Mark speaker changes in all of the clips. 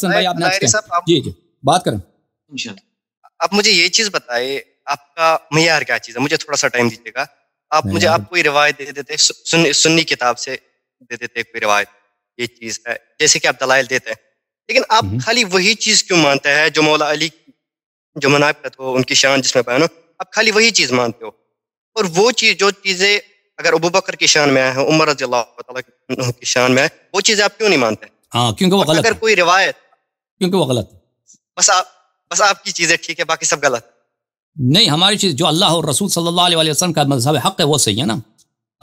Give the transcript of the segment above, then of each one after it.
Speaker 1: हसन भाई आप नेक्स्ट जी जी बात
Speaker 2: करें आप मुझे ये चीज बताए आपका मैार क्या चीज है मुझे थोड़ा सा टाइम दीजिएगा आप मुझे आप कोई रिवायत दे देते सुन, सुन्नी किताब से दे देते कोई रिवायत ये चीज है जैसे कि आप दलाइल देते हैं लेकिन आप हम्म। खाली वही चीज क्यों मानते हैं जो मौला अली जो मनाकत हो उनकी शान जिसमें बयान हो आप खाली वही चीज मानते हो और वो चीज जो चीजें अगर अबू बकर की शान में आए हैं उमर रजी की शान में आए वो चीजें आप क्यों नहीं मानते
Speaker 1: हाँ क्योंकि वो गलत अगर कोई रिवायत क्योंकि वो गलत है
Speaker 2: बस आप बस आपकी चीज़ें ठीक है बाकी सब गलत
Speaker 1: नहीं हमारी चीज़ जो अल्लाह और रसूल सल्लल्लाहु अलैहि वसल्लम का मजहब हक़ है वो सही है ना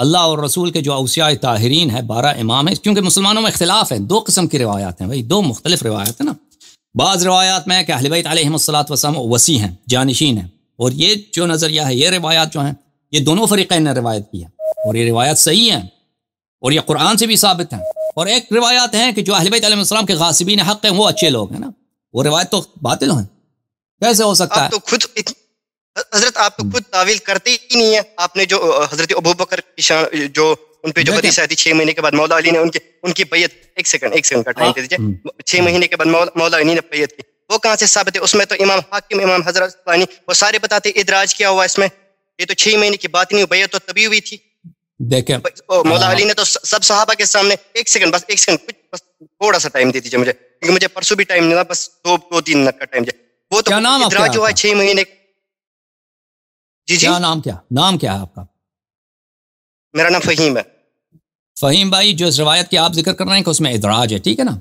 Speaker 1: अल्लाह और रसूल के जो अवसिया ताहरीन है बारह इमाम है क्योंकि मुसलमानों में इख्तलाफ है दो किस्म की रवायात हैं भाई दो मुख्तलिफ रवायात है ना बाज़ रवायात में है कि अहलबैत वसम वसी हैं जानशीन हैं और ये जो नज़रिया है ये रवायात जो हैं ये दोनों फरीक़े ने रवायत की है और ये रवायत सही हैं और ये कुरान से भी साबित हैं और एक रिवायात है कि जो अहलबैतम के गासिबीन हक है वो अच्छे लोग हैं ना वो रिवायत तो बातिल हैं कैसे हो सकता तो है तो
Speaker 2: खुद हजरत आप तो खुद तावील करते ही नहीं है आपने जो हजरत अबू बकर जो उन पे जो छह महीने के बाद मौला अली ने उनके उनकी बैत एक सेकंड एक सेकंड का टाइम हाँ। दे दीजिए हम्म। छह महीने के बाद मौला अली ने बैत की वो कहाँ से साबित है उसमें तो इमाम हाकिम इमाम हजरत वो सारे बताते इदराज क्या हुआ इसमें ये तो छह महीने की बात नहीं हुई बैत तो तभी हुई थी देखें तो मौला हाँ। अली ने तो सब सहाबा के सामने एक सेकंड बस एक सेकंड कुछ बस थोड़ा सा टाइम दे दीजिए मुझे क्योंकि मुझे परसों भी टाइम नहीं था बस दो दो तीन मिनट का टाइम दे वो तो नाम जो है छह महीने
Speaker 1: जी जी क्या नाम क्या नाम क्या है आपका
Speaker 2: मेरा नाम फहीम है
Speaker 1: फहीम भाई जो इस रवायत की आप जिक्र कर रहे हैं कि उसमें इदराज है ठीक है ना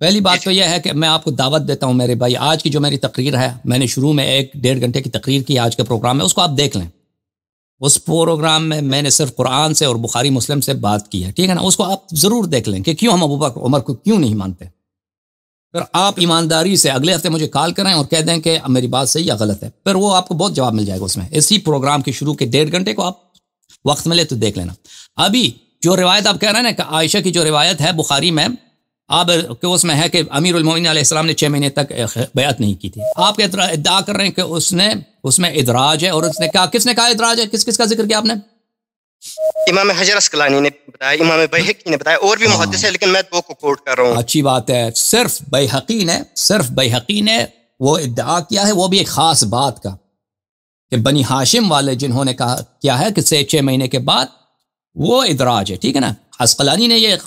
Speaker 1: पहली बात तो यह है कि मैं आपको दावत देता हूं मेरे भाई आज की जो मेरी तकरीर है मैंने शुरू में एक डेढ़ घंटे की तकरीर की आज का प्रोग्राम है उसको आप देख लें उस प्रोग्राम में मैंने सिर्फ कुरान से और बुखारी मुस्लिम से बात की है ठीक है ना उसको आप ज़रूर देख लें कि क्यों हम अबू बकर उमर को क्यों नहीं मानते फिर आप ईमानदारी से अगले हफ्ते मुझे कॉल करें और कह दें कि मेरी बात सही या गलत है फिर वो आपको बहुत जवाब मिल जाएगा उसमें इसी प्रोग्राम के शुरू के डेढ़ घंटे को आप वक्त मिले तो देख लेना अभी जो रिवायत आप कह रहे हैं ना कि आयशा की जो रिवायत है बुखारी में आप के उसमें है कि अमीर उलमोमिन ने छः महीने तक बयात नहीं की थी आप इतना इद्दा कर रहे हैं कि उसने उसमें इदराज है और उसने कहा किसने कहा इदराज है किस किस का जिक्र किया आपने इमाम हजर
Speaker 2: असकलानी ने बताया इमाम बेहकी ने बताया और भी हाँ। मुहदस है लेकिन मैं दो को कोट कर रहा
Speaker 1: हूँ अच्छी बात है सिर्फ बेहकी ने सिर्फ बेहकी ने वो इद्दा किया है वो भी एक ख़ास बात का कि बनी हाशिम वाले जिन्होंने कहा किया है कि से छः महीने के बाद वो इदराज है ठीक है ना असकलानी ने यह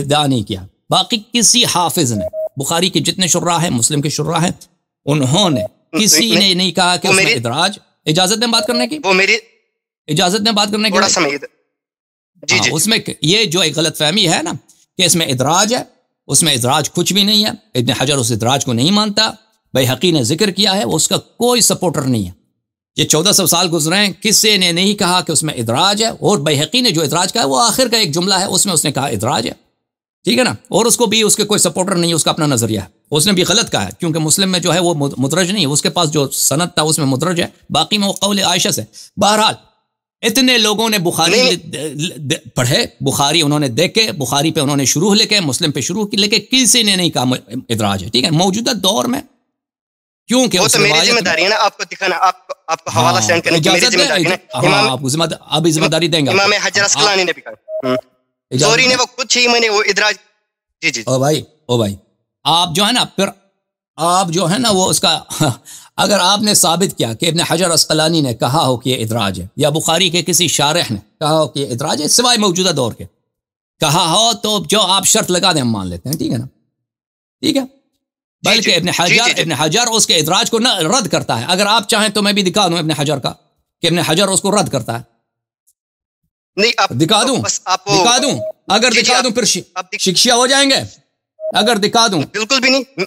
Speaker 1: इद्दा नहीं किया बाकी किसी हाफिज ने बुखारी के जितने शुर्रा हैं मुस्लिम के शुर्रा हैं उन्होंने किसी ने, नहीं कहा कि उसमें इजाजत ने बात करने की वो मेरी इजाजत ने बात करने की बड़ा समय जी हाँ, जी उसमें ये जो एक गलत फहमी है ना कि इसमें इतराज है उसमें इधराज कुछ भी नहीं है इतने हजर उस इधराज को नहीं मानता भाई हकी ने जिक्र किया है उसका कोई सपोर्टर नहीं है ये चौदह सौ साल गुजरे हैं किसी ने नहीं कहा कि उसमें इधराज है और बेहकी ने जो इधराज कहा है वो आखिर का एक जुमला है उसमें उसने कहा इधराज है ठीक है ना और उसको भी उसके कोई सपोर्टर नहीं है उसका अपना नजरिया है उसने भी गलत कहा क्योंकि मुस्लिम में जो है वो मुदरज नहीं है उसके पास जो सनत था उसमें मुदरज है बाकी में वो कौल आयशस है बहरहाल इतने लोगों ने बुखारी पढ़े बुखारी उन्होंने देखे बुखारी पे उन्होंने शुरू लिखे मुस्लिम पे शुरू की लेके किसी ने नहीं कहा इतराज है ठीक है मौजूदा दौर में
Speaker 2: क्योंकि वो तो मेरी जिम्मेदारी है ना आपको दिखाना आपको आपको हवाला सेंड हाँ, करने की मेरी जिम्मेदारी है हाँ, इमाम
Speaker 1: आप जिम्मेदारी देंगे इमाम अस्कलानी हाँ। ने भी कहा
Speaker 2: जोरी ने वो महीने वो इदराज जी जी ओ
Speaker 1: भाई ओ भाई आप जो है ना फिर आप जो है ना वो उसका अगर आपने साबित किया कि इबन हजर असकलानी ने कहा हो कि ये इतराज है या बुखारी के किसी शारह ने कहा हो कि ये इतराज है सिवाय मौजूदा दौर के कहा हो तो जो आप शर्त लगा दें हम मान लेते हैं ठीक है ना ठीक है बल्कि इबन हजर इबन हजर उसके इतराज को ना रद्द करता है अगर आप चाहें तो मैं भी दिखा दूं इबन हजर का कि इबन हजर उसको रद्द करता है नहीं आप दिखा दूं
Speaker 2: दिखा दूं अगर दिखा दूं फिर शिक्षा हो जाएंगे अगर दिखा दूं बिल्कुल भी नहीं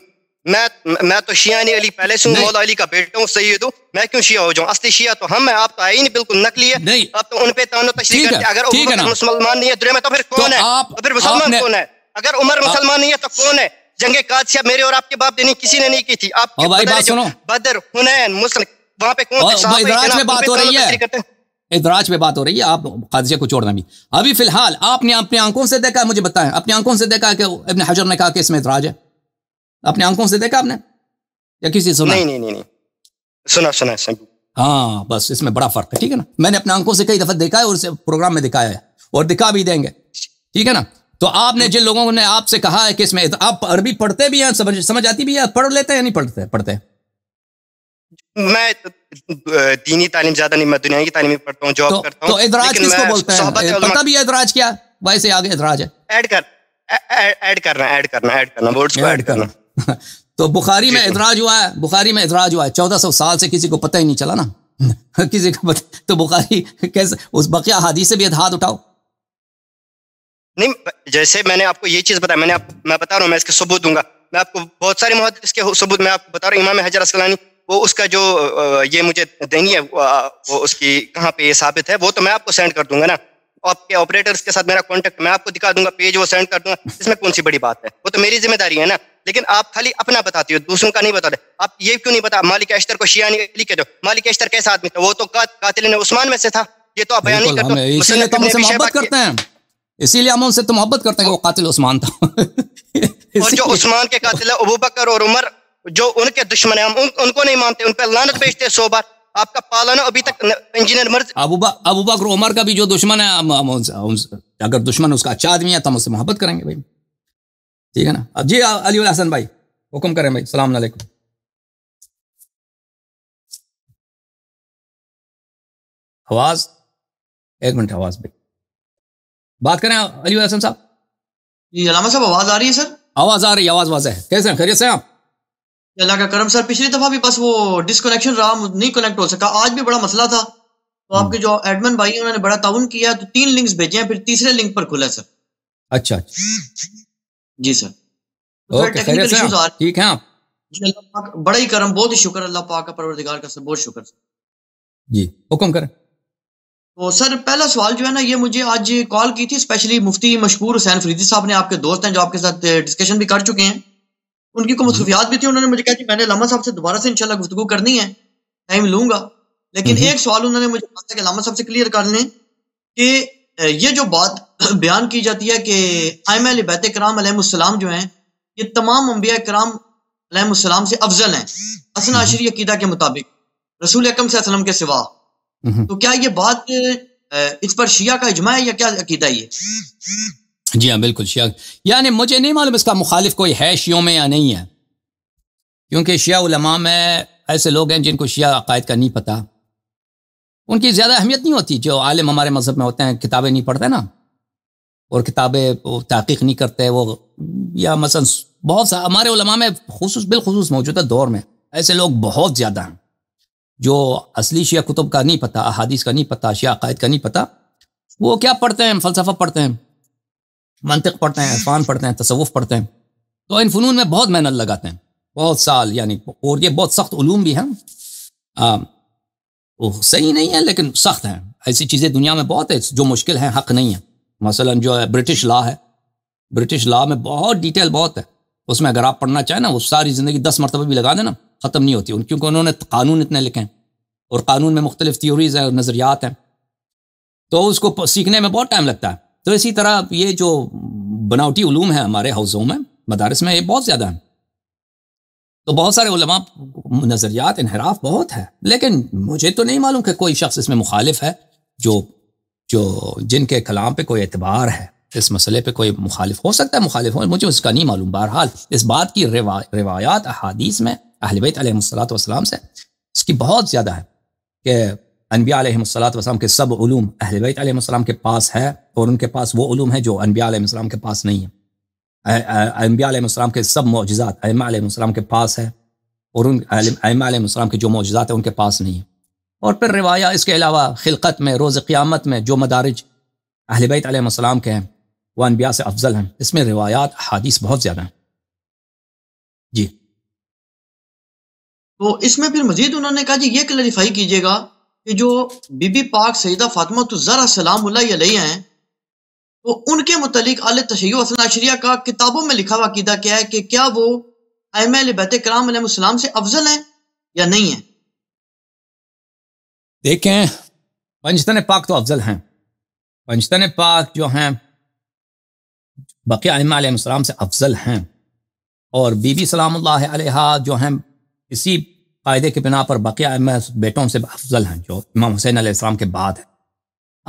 Speaker 2: मैं मैं तो शिया नहीं अली पहले से मौला अली का बेटा हूँ सही हूँ मैं क्यों शिया हो जाऊँ अस्ती शिया तो हम मैं आप तो आई नहीं बिल्कुल नकली है नहीं आप तो उन पे तानो तशरी करते अगर तो मुसलमान नहीं है दुनिया में तो फिर तो कौन है तो फिर मुसलमान कौन है अगर उम्र मुसलमान नहीं है तो कौन है जंगे कादशिया मेरे और आपके बाप ने किसी ने नहीं की थी आप बदर हुनैन मुस्लिम वहाँ पे कौन बात हो रही
Speaker 1: है इतराज पे बात हो रही है आप काजिया को छोड़ना भी अभी फिलहाल आपने अपनी आंखों से देखा मुझे बताएं अपनी आंखों से देखा कि इबन हजर ने कहा कि इसमें इतराज है अपने आंखों से देखा आपने या किसी सुना नहीं
Speaker 2: नहीं नहीं, नहीं। सुना सुना
Speaker 1: हाँ बस इसमें बड़ा फर्क है ठीक है ना मैंने अपने आंखों से कई दफा देखा है और उसे प्रोग्राम में दिखाया है और दिखा भी देंगे ठीक है ना तो आपने जिन लोगों ने आपसे कहा है कि इसमें आप अरबी पढ़ते भी हैं समझ समझ आती भी है पढ़ लेते हैं नहीं पढ़ते पढ़ते हैं
Speaker 2: मैं तो, दीनी तालीम ज्यादा नहीं मैं दुनिया की तालीम पढ़ता हूँ जॉब तो, करता हूँ तो इदराज किसको बोलते हैं पता भी इदराज
Speaker 1: क्या वैसे आगे इदराज है
Speaker 2: ऐड कर ऐड करना ऐड करना ऐड करना वर्ड्स को ऐड करना
Speaker 1: तो बुखारी में इदराज हुआ है बुखारी में इदराज हुआ है चौदह सौ साल से किसी को पता ही नहीं चला ना किसी को पता तो बुखारी कैसे उस बकिया हादी से भी हाथ उठाओ
Speaker 2: नहीं जैसे मैंने आपको ये चीज़ बताया मैंने आप मैं बता रहा हूँ मैं इसके सबूत दूंगा मैं आपको बहुत सारे मुहदस इसके सबूत मैं आपको बता रहा हूँ इमाम हजर असलानी वो उसका जो ये मुझे देनी है वो उसकी कहाँ पे ये साबित है वो तो मैं आपको सेंड कर दूंगा ना आपके ऑपरेटर्स के साथ मेरा कॉन्टेक्ट मैं आपको दिखा दूंगा पेज वो सेंड कर दूंगा इसमें कौन सी बड़ी बात है वो तो मेरी जिम्मेदारी है ना लेकिन आप खाली अपना बताती हो दूसरों का नहीं बताते आप ये क्यों नहीं बता मालिक एश्तर को शिया लिखे दो मालिक एश्तर कैसा आदमी था वो तो कातिल ने उस्मान में से था ये तो आप बयान नहीं करते इसीलिए तो हमसे मोहब्बत करते
Speaker 3: हैं
Speaker 1: इसीलिए हम उनसे तो मोहब्बत करते हैं वो कातिल उस्मान था
Speaker 2: और जो उस्मान के कातिल है अबू बकर और उमर जो उनके दुश्मन है हम उन, उनको नहीं मानते उन पर लानत भेजते सौ बार आपका पालन अभी तक इंजीनियर मर्ज अबूबा
Speaker 1: अबू बकर उमर का भी जो दुश्मन है हम, हम, हम, अगर दुश्मन उसका अच्छा आदमी है तो हम उससे मोहब्बत करेंगे भाई ठीक है ना अब जी अली हसन भाई
Speaker 3: हुक्म करें भाई सलाम अलैकुम आवाज एक मिनट आवाज भाई बात करें अली हसन साहब जी साहब आवाज आ रही है सर आवाज आ रही है आवाज वाज है कैसे हैं खैरियत से आप अल्लाह का करम सर पिछली दफा भी बस वो डिसकनेक्शन रहा नहीं कनेक्ट हो सका आज भी बड़ा मसला था तो हम्म। आपके जो एडमन भाई है उन्होंने बड़ा ताउन किया तो तीन लिंक्स भेजे हैं फिर तीसरे लिंक पर खुला सर
Speaker 1: अच्छा, अच्छा
Speaker 3: जी सर ओके तो ठीक है आप बड़ा ही करम बहुत ही शुक्र अल्लाह पाक का परवरदिगार का सर बहुत शुक्र सर जी हुक्म करें तो सर पहला सवाल जो है ना ये मुझे आज कॉल की थी स्पेशली मुफ्ती मशहूर हुसैन फरीदी साहब ने आपके दोस्त हैं जो आपके साथ डिस्कशन भी कर चुके हैं उनकी को हम्म। मसूफियात भी थी उन्होंने मुझे कहा कि मैंने लामा साहब से दोबारा से इनशाला गुफ्तु करनी है टाइम लूंगा लेकिन हम्म। एक सवाल उन्होंने मुझे कहा था कि लामा साहब से क्लियर कर लें कि ये जो बात बयान की जाती है कि आयम बैत कराम जो है ये तमाम अम्बिया कराम से अफजल हैं असना अशरी हम्म। अकीदा के मुताबिक रसूल अकम से के सिवा तो क्या ये बात इस पर शिया का इजमा है या क्या अकीदा ये
Speaker 1: जी हाँ बिल्कुल शिया यानी मुझे नहीं मालूम इसका मुखालिफ कोई है शियों में या नहीं है क्योंकि शिया उलमा में ऐसे लोग हैं जिनको शिया अकायद का नहीं पता उनकी ज़्यादा अहमियत नहीं होती जो आलिम हमारे मज़हब में होते हैं किताबें नहीं पढ़ते ना और किताबें तहकीक नहीं करते वो या मसलन बहुत सा हमारे उलमा में खसूस बिलखसूस मौजूदा दौर में ऐसे लोग बहुत ज़्यादा हैं जो असली शिया कुतुब का नहीं पता अहादीस का नहीं पता शिया अकायद का नहीं पता वो क्या पढ़ते हैं फ़लसफ़ा पढ़ते हैं मंतिक पढ़ते हैं इरफान पढ़ते हैं तसवुफ़ पढ़ते हैं तो इन फ़नून में बहुत मेहनत लगाते हैं बहुत साल यानी और ये बहुत सख्त ूम भी हैं वो सही नहीं है लेकिन सख्त हैं ऐसी चीज़ें दुनिया में बहुत है जो मुश्किल हैं हक नहीं है मसला जो है ब्रिटिश लॉ है ब्रिटिश लॉ में बहुत डिटेल बहुत है उसमें अगर आप पढ़ना चाहें ना वो सारी ज़िंदगी दस मरतबे भी लगा देना ख़त्म नहीं होती क्योंकि उन्होंने कानून इतने लिखे हैं और कानून में मुख्तलिफ थ्योरीज हैं और नज़रियात हैं तो उसको सीखने में बहुत टाइम लगता है तो इसी तरह ये जो बनावटी उलूम है हमारे हाउसों में मदारस में ये बहुत ज़्यादा है तो बहुत सारे उलमा नज़रियात इनहराफ बहुत है लेकिन मुझे तो नहीं मालूम कि कोई शख्स इसमें मुखालिफ है जो जो जिनके कलाम पे कोई एतबार है इस मसले पे कोई मुखालिफ हो सकता है मुखालिफ हो मुझे उसका नहीं मालूम बहरहाल इस बात की रिवा, रिवायात अहादीस में अहलबैत सलाम से इसकी बहुत ज़्यादा है कि अनबिया सलाम के सब ूम अहल बैत के पास है और उनके पास वो ूम है जो अनबिया के पास नहीं है अम्बिया के सब मोजात अम्मा के पास है और उन अम्मा के जो मौजात हैं उनके पास नहीं है और फिर रिवाया इसके अलावा खिलकत में रोज़ क़्यामत में जो मदारज अहल बैत के हैं वह अनबिया से अफजल हैं इसमें रिवायात हादिस बहुत ज़्यादा हैं
Speaker 2: जी
Speaker 3: तो इसमें फिर मजीद उन्होंने कहा जी ये क्लरिफाई कीजिएगा कि जो बीबी पाक सईदा फातमा तो ज़रा सलाम हैं तो उनके मुतलिक अल तशैशरिया का किताबों में लिखा हुआ क्या है कि क्या वो अम बैत कराम से अफजल हैं या नहीं है
Speaker 1: देखें पंचतन पाक तो अफजल हैं पंचतन पाक जो हैं बाकी आयम से अफजल हैं और बीबी सलाम जो हैं किसी कायदे की बिना पर बाकी बेटों से अफजल हैं जो इमाम हुसैन आसमाम के बाद हैं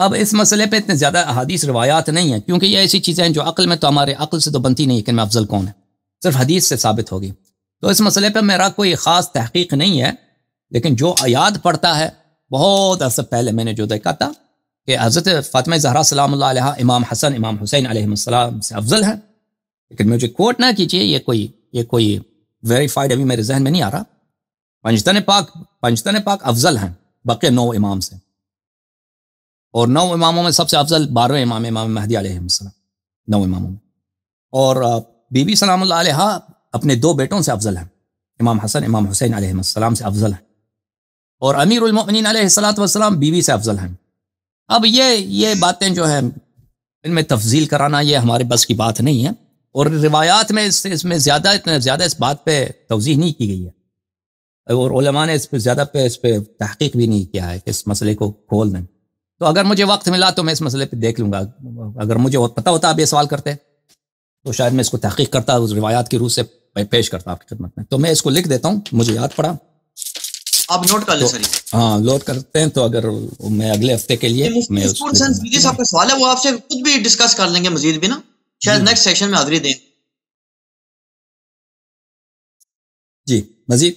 Speaker 1: अब इस मसले पर इतने ज़्यादा हदीस रवायात नहीं है क्योंकि ये ऐसी चीज़ें हैं जो अकल में तो हमारे अकल से तो बनती नहीं है कि मैं अफजल कौन है सिर्फ हदीस से साबित होगी तो इस मसले पर मेरा कोई ख़ास तहकीक नहीं है लेकिन जो याद पड़ता है बहुत अर्से पहले मैंने जो देखा था कि हज़रत फातम जहरा सलाम इमाम हसन इमाम हुसैन आसमाम से अफजल है लेकिन मुझे कोट ना कीजिए ये कोई ये कोई वेरीफाइड अभी मेरे जहन में नहीं आ रहा पंजतन पाक पंजतन पाक अफजल हैं बाकी नौ इमाम से और नौ इमामों में सबसे अफजल बारहवें इमाम इमाम महदी आलम नौ इमामों में और बीबी सलाम अपने दो बेटों से अफजल हैं इमाम हसन इमाम हुसैन आलम से अफजल हैं और अमीर सलाम बीवी से अफजल हैं अब ये ये बातें जो है इनमें तफजील कराना ये हमारे बस की बात नहीं है और रिवायात में इससे इसमें ज़्यादा इतना ज़्यादा इस बात पर तोज़ी नहीं की गई है और ने इस पर ज़्यादा पे इस पर तहकीक भी नहीं किया है कि इस मसले को खोल दें तो अगर मुझे वक्त मिला तो मैं इस मसले पर देख लूँगा अगर मुझे पता होता आप ये सवाल करते तो शायद मैं इसको तहकीक करता उस रिवायात की रूह से पेश करता आपकी खिदमत में तो मैं इसको लिख देता हूँ मुझे याद पड़ा
Speaker 3: आप नोट कर लें तो,
Speaker 1: हाँ नोट करते हैं तो अगर मैं अगले हफ्ते के लिए मैं
Speaker 3: सवाल है वो आपसे खुद भी डिस्कस कर लेंगे मजीद भी ना शायद नेक्स्ट सेशन में हाजिरी दें जी मजीद